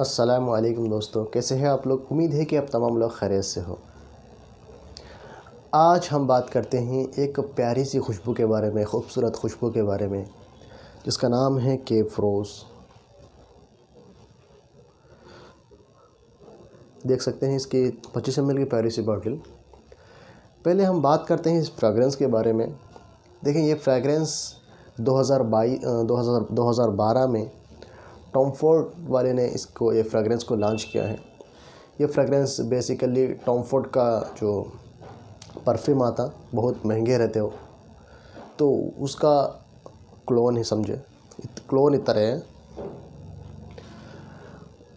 असलकम दोस्तों कैसे हैं आप लोग उम्मीद है कि आप तमाम लोग खैरियत से हो आज हम बात करते हैं एक प्यारी सी खुशबू के बारे में ख़ूबसूरत खुशबू के बारे में जिसका नाम है केप फ्रोज़ देख सकते हैं इसकी पच्चीस एम की प्यारी सी बॉटल पहले हम बात करते हैं इस फ्रेगरेंस के बारे में देखें ये फ्रेगरेंस दो दो हज़ार हज़ार दो हज़ार बारह में टॉम फोर्ड वाले ने इसको ये फ्रेगरेंस को लॉन्च किया है ये फ्रेगरेंस बेसिकली टॉम फोर्ड का जो परफ्यूम आता बहुत महंगे रहते हो तो उसका क्लोन ही समझे क्लोन इतना है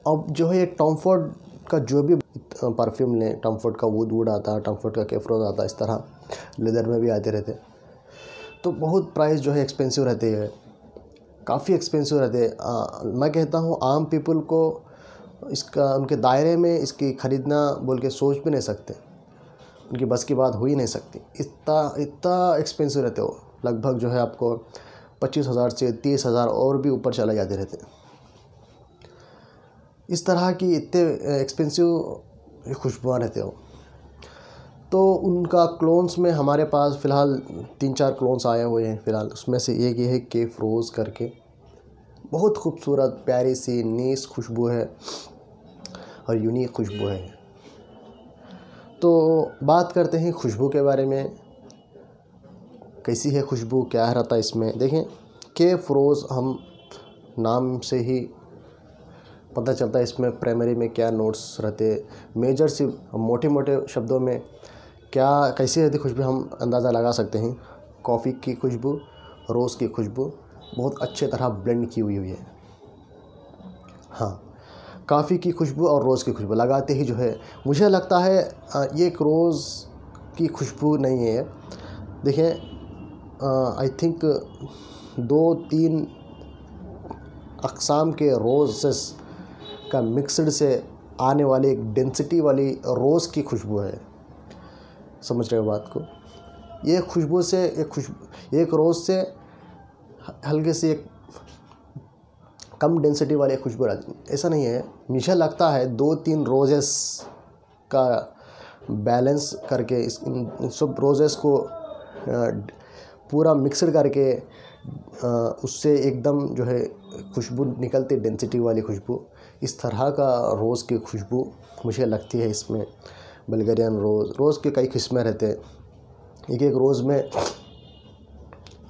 अब जो है ये टॉम फोर्ड का जो भी परफ्यूम लें टॉम फोर्ड का वुड वुड आता टॉम फोर्ड का केफ्रोज आता इस तरह लेदर में भी आते रहते तो बहुत प्राइस जो है एक्सपेंसिव रहती है काफ़ी एक्सपेंसिव रहते हैं मैं कहता हूँ आम पीपल को इसका उनके दायरे में इसकी ख़रीदना बोल के सोच भी नहीं सकते उनकी बस की बात हो ही नहीं सकती इतना इतना एक्सपेंसिव रहते हो लगभग जो है आपको पच्चीस हज़ार से तीस हज़ार और भी ऊपर चले जाते रहते इस तरह की इतने एक्सपेंसिव खुशबुआ रहते हो तो उनका क्लोन्स में हमारे पास फ़िलहाल तीन चार क्लोन्स आए हुए हैं फ़िलहाल उसमें से एक ये है के फ्रोज़ करके बहुत खूबसूरत प्यारी सी नीस खुशबू है और यूनिक खुशबू है तो बात करते हैं खुशबू के बारे में कैसी है खुशबू क्या रहता है इसमें देखें के फ्रोज़ हम नाम से ही पता चलता है इसमें प्राइमरी में क्या नोट्स रहते मेजर सिर्फ मोटे मोटे शब्दों में क्या कैसे यदि खुशबू हम अंदाज़ा लगा सकते हैं कॉफ़ी की खुशबू रोज़ की खुशबू बहुत अच्छे तरह ब्लेंड की हुई हुई है हाँ काफ़ी की खुशबू और रोज़ की खुशबू लगाते ही जो है मुझे लगता है ये एक रोज़ की खुशबू नहीं है देखें आई थिंक दो तीन अकसाम के रोजेस का मिक्सड से आने वाली एक डेंसिटी वाली रोज़ की खुशबू है समझ रहे हो बात को ये खुशबू से एक खुशबू एक रोज़ से हल्के से एक कम डेंसिटी वाली खुशबू ऐसा नहीं है मुझे लगता है दो तीन रोजेस का बैलेंस करके इस इन सब रोजेस को पूरा मिक्सड करके उससे एकदम जो है खुशबू निकलती डेंसिटी वाली खुशबू इस तरह का रोज़ की खुशबू मुझे लगती है इसमें बल्गेरियन रोज़ रोज़ के कई किस्में रहते हैं एक एक रोज़ में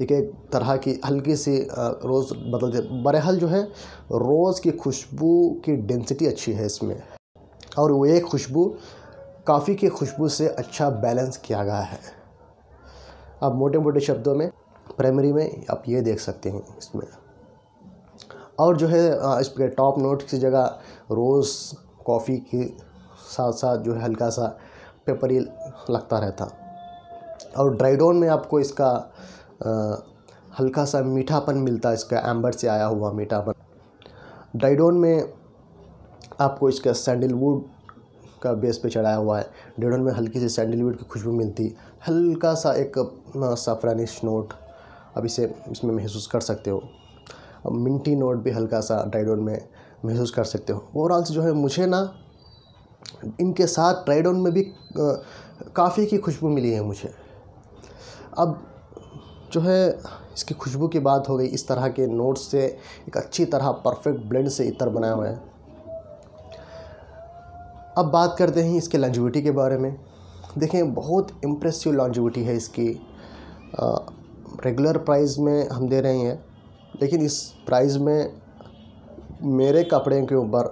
एक एक तरह की हल्की सी रोज़ बदलते बरहल जो है रोज़ की खुशबू की डेंसिटी अच्छी है इसमें और वो एक खुशबू काफ़ी की खुशबू से अच्छा बैलेंस किया गया है अब मोटे मोटे शब्दों में प्राइमरी में आप ये देख सकते हैं इसमें और जो है इसके टॉप नोट की जगह रोज़ कॉफ़ी की साथ साथ जो है हल्का सा पेपरी लगता रहता और ड्राइडोन में आपको इसका आ, हल्का सा मीठापन मिलता है इसका एम्बर से आया हुआ मीठापन ड्राइडोन में आपको इसका सैंडलवुड का बेस पे चढ़ाया हुआ है ड्राइडोन में हल्की सी सैंडलवुड की खुशबू मिलती हल्का सा एक साफरानिश नोट अब इसे इसमें महसूस कर सकते हो अब मिंटी नोट भी हल्का सा ड्राइडोन में महसूस कर सकते हो ओवरऑल से जो है मुझे ना इनके साथ ट्राइडोन में भी काफ़ी की खुशबू मिली है मुझे अब जो है इसकी खुशबू की बात हो गई इस तरह के नोट्स से एक अच्छी तरह परफेक्ट ब्लेंड से इतर बनाया हुआ है अब बात करते हैं इसके लॉन्जिविटी के बारे में देखें बहुत इम्प्रेसिव लॉन्जिविटी है इसकी आ, रेगुलर प्राइस में हम दे रहे हैं लेकिन इस प्राइस में मेरे कपड़े के ऊपर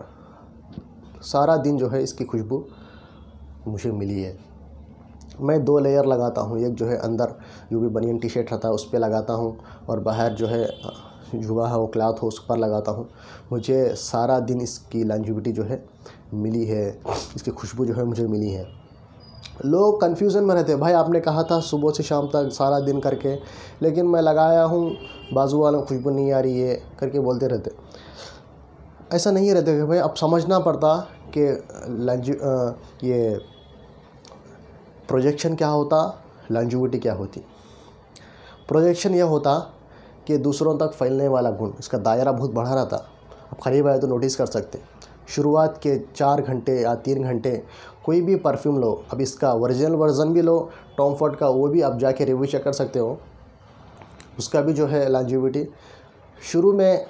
सारा दिन जो है इसकी खुशबू मुझे मिली है मैं दो लेयर लगाता हूँ एक जो है अंदर यूवी बनियन टी शर्ट रहता है उस पर लगाता हूँ और बाहर जो है जुआ है वो क्लाथ हो उस पर लगाता हूँ मुझे सारा दिन इसकी लॉन्जिविटी जो है मिली है इसकी खुशबू जो है मुझे मिली है लोग कन्फ्यूज़न में रहते भाई आपने कहा था सुबह से शाम तक सारा दिन करके लेकिन मैं लगाया हूँ बाजू वालों खुशबू नहीं आ रही है करके बोलते रहते ऐसा नहीं रहता कि भाई अब समझना पड़ता कि ये प्रोजेक्शन क्या होता लंजुविटी क्या होती प्रोजेक्शन यह होता कि दूसरों तक फैलने वाला गुण इसका दायरा बहुत बढ़ा रहता अब करीब आए तो नोटिस कर सकते शुरुआत के चार घंटे या तीन घंटे कोई भी परफ्यूम लो अब इसका ओरिजिनल वर्जन भी लो टॉम फोर्ड का वो भी आप जाके रिव्यू चेक कर सकते हो उसका भी जो है लॉन्जिविटी शुरू में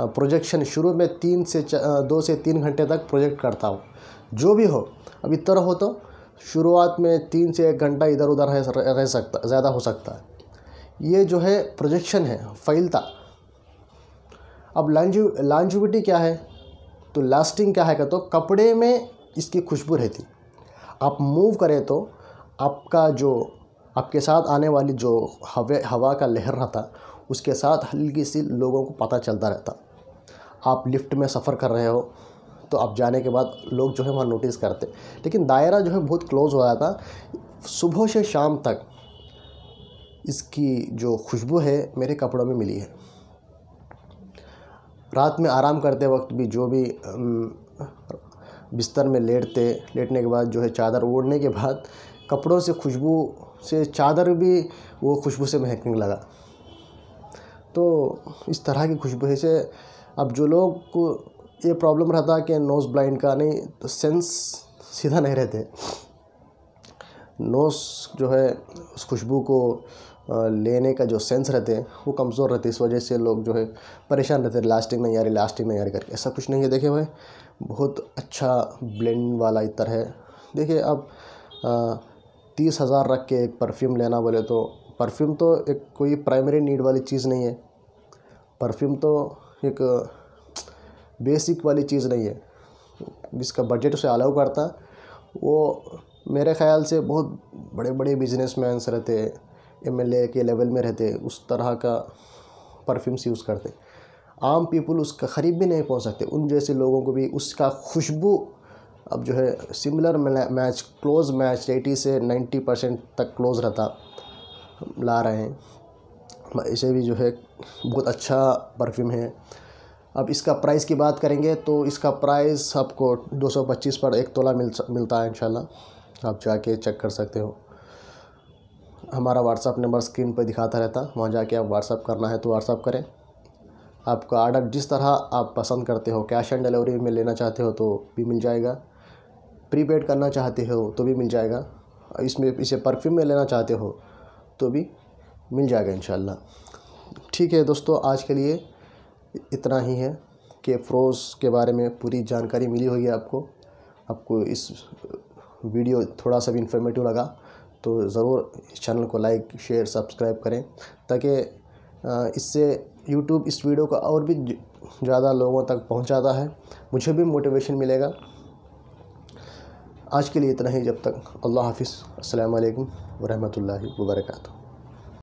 प्रोजेक्शन शुरू में तीन से दो से तीन घंटे तक प्रोजेक्ट करता हूँ जो भी हो अब इतर हो तो शुरुआत में तीन से एक घंटा इधर उधर रह रह सकता ज़्यादा हो सकता है ये जो है प्रोजेक्शन है फैलता अब लॉन्जू लॉन्जुविटी क्या है तो लास्टिंग क्या है कहते तो कपड़े में इसकी खुशबू रहती आप मूव करें तो आपका जो आपके साथ आने वाली जो हवा हवा का लहर रहता उसके साथ हल्की सी लोगों को पता चलता रहता आप लिफ्ट में सफ़र कर रहे हो तो आप जाने के बाद लोग जो है वहाँ नोटिस करते लेकिन दायरा जो है बहुत क्लोज़ हो रहा था सुबह से शाम तक इसकी जो खुशबू है मेरे कपड़ों में मिली है रात में आराम करते वक्त भी जो भी बिस्तर में लेटते लेटने के बाद जो है चादर ओढ़ने के बाद कपड़ों से खुशबू से चादर भी वो खुशबू से महकने लगा तो इस तरह की खुशबू से अब जो लोग को ये प्रॉब्लम रहता है कि नोज़ ब्लाइंड का नहीं तो सेंस सीधा नहीं रहते नोस जो है उस खुशबू को लेने का जो सेंस रहते हैं वो कमज़ोर रहते इस वजह से लोग जो है परेशान रहते हैं लास्टिंग नहीं आ रही लास्टिंग नहीं आ रही करके ऐसा कुछ नहीं है देखे भाई बहुत अच्छा ब्लेंड वाला इतर है देखिए अब तीस हज़ार रख के एक परफ्यूम लेना बोले तो परफ्यूम तो एक कोई प्राइमरी नीड वाली चीज़ नहीं है परफ्यूम तो एक बेसिक वाली चीज़ नहीं है जिसका बजट उसे अलाउ करता वो मेरे ख्याल से बहुत बड़े बड़े बिजनेसमैन्स रहते एम एल के लेवल में रहते उस तरह का परफ्यूम्स यूज़ करते आम पीपल उसका ख़रीब भी नहीं पहुंच सकते उन जैसे लोगों को भी उसका खुशबू अब जो है similar match close match eighty से नाइन्टी परसेंट तक क्लोज रहता ला रहे हैं इसे भी जो है बहुत अच्छा परफ्यूम है अब इसका प्राइस की बात करेंगे तो इसका प्राइस आपको 225 पर एक तोला मिल मिलता है इंशाल्लाह आप जाके चेक कर सकते हो हमारा व्हाट्सअप नंबर स्क्रीन पर दिखाता रहता वहाँ जाके आप व्हाट्सअप करना है तो व्हाट्सअप करें आपका आर्डर जिस तरह आप पसंद करते हो कैश ऑन डिलीवरी में लेना चाहते हो तो भी मिल जाएगा प्रीपेड करना चाहते हो तो भी मिल जाएगा इसमें इसे परफ्यूम में लेना चाहते हो तो भी मिल जाएगा इन ठीक है दोस्तों आज के लिए इतना ही है कि फ्रोज़ के बारे में पूरी जानकारी मिली होगी आपको आपको इस वीडियो थोड़ा सा भी इंफॉर्मेटिव लगा तो ज़रूर इस चैनल को लाइक शेयर सब्सक्राइब करें ताकि इससे यूट्यूब इस वीडियो को और भी ज़्यादा लोगों तक पहुंचाता है मुझे भी मोटिवेशन मिलेगा आज के लिए इतना ही जब तक अल्लाह हाफिज़ अल्लाम वरहमल वर्का